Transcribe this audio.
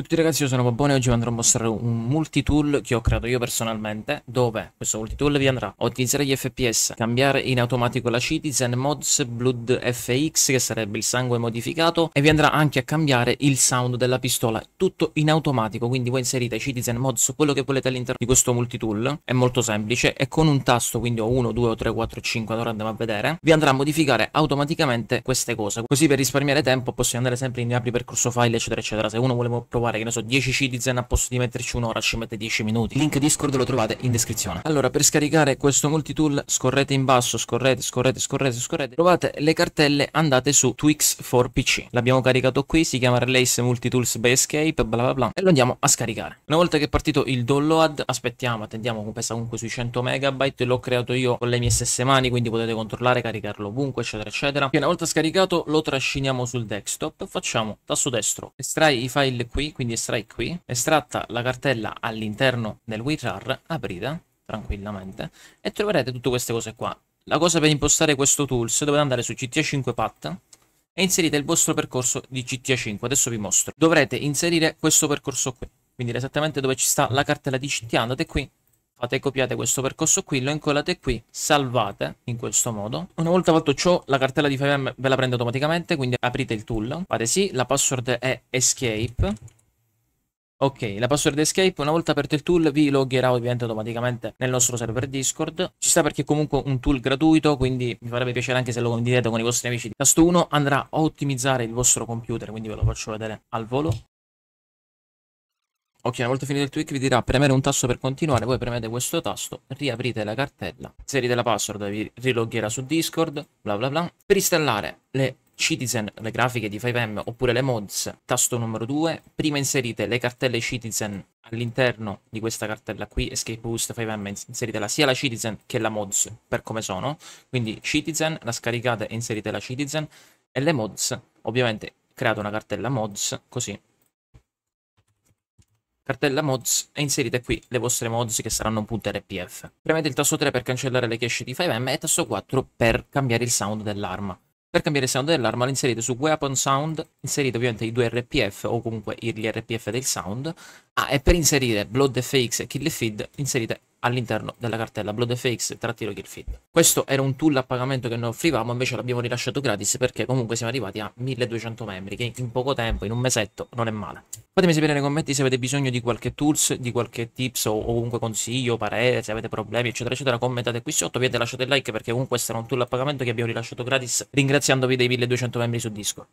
Ciao a tutti ragazzi, io sono Bobbone e oggi vi andrò a mostrare un multitool che ho creato io personalmente dove questo multitool vi andrà a utilizzare gli FPS, cambiare in automatico la Citizen Mods Blood FX che sarebbe il sangue modificato e vi andrà anche a cambiare il sound della pistola, tutto in automatico quindi voi inserite Citizen Mods quello che volete all'interno di questo multitool è molto semplice e con un tasto quindi ho 1, 2, 3, 4, 5, allora andiamo a vedere vi andrà a modificare automaticamente queste cose così per risparmiare tempo possiamo andare sempre in apri percorso file eccetera eccetera se uno vuole provare trovare, che ne so, 10 CD Zen a posto di metterci un'ora, ci mette 10 minuti. link Discord lo trovate in descrizione. Allora, per scaricare questo multitool, scorrete in basso, scorrete, scorrete, scorrete, scorrete, trovate le cartelle, andate su Twix for PC. L'abbiamo caricato qui, si chiama Release Multitools by Escape, bla bla bla, e lo andiamo a scaricare. Una volta che è partito il download, aspettiamo, attendiamo, pesa comunque sui 100 MB. l'ho creato io con le mie stesse mani, quindi potete controllare, caricarlo ovunque, eccetera, eccetera. E una volta scaricato lo trasciniamo sul desktop, facciamo tasto destro, estrai i file qui, quindi estrai qui, estratta la cartella all'interno del WeChar, aprite tranquillamente e troverete tutte queste cose qua. La cosa per impostare questo tools dovete andare su GTA 5 Path e inserite il vostro percorso di GTA 5, adesso vi mostro. Dovrete inserire questo percorso qui, quindi esattamente dove ci sta la cartella di GTA, andate qui fate copiate questo percorso qui, lo incollate qui, salvate in questo modo. Una volta fatto ciò, la cartella di 5M ve la prende automaticamente, quindi aprite il tool, fate sì, la password è escape, Ok, la password escape, una volta aperto il tool vi logherà ovviamente automaticamente nel nostro server Discord. Ci sta perché è comunque un tool gratuito, quindi mi farebbe piacere anche se lo condividete con i vostri amici. Tasto 1 andrà a ottimizzare il vostro computer, quindi ve lo faccio vedere al volo. Ok, una volta finito il tweak vi dirà premere un tasto per continuare, voi premete questo tasto, riaprite la cartella, inserite la password, vi rilogherà su Discord, bla bla bla. Per installare le Citizen, le grafiche di 5M oppure le mods, tasto numero 2, prima inserite le cartelle Citizen all'interno di questa cartella qui, Escape Boost 5M, inseritela sia la Citizen che la mods per come sono, quindi Citizen, la scaricate e inserite la Citizen, e le mods, ovviamente create una cartella mods, così, cartella mods e inserite qui le vostre mods che saranno appunto RPF. Premete il tasto 3 per cancellare le cache di 5M e tasto 4 per cambiare il sound dell'arma. Per cambiare il sound dell'arma l'inserite su Weapon Sound, inserite ovviamente i due RPF o comunque gli RPF del sound, Ah, e per inserire BloodFX e KillFeed, inserite all'interno della cartella BloodFX-KillFeed. Questo era un tool a pagamento che noi offrivamo, invece l'abbiamo rilasciato gratis perché comunque siamo arrivati a 1200 membri, che in poco tempo, in un mesetto, non è male. Fatemi sapere nei commenti se avete bisogno di qualche tools, di qualche tips o, o comunque consiglio, parere, se avete problemi, eccetera, eccetera. Commentate qui sotto, vi lasciate il like perché comunque questo era un tool a pagamento che abbiamo rilasciato gratis ringraziandovi dei 1200 membri su Discord.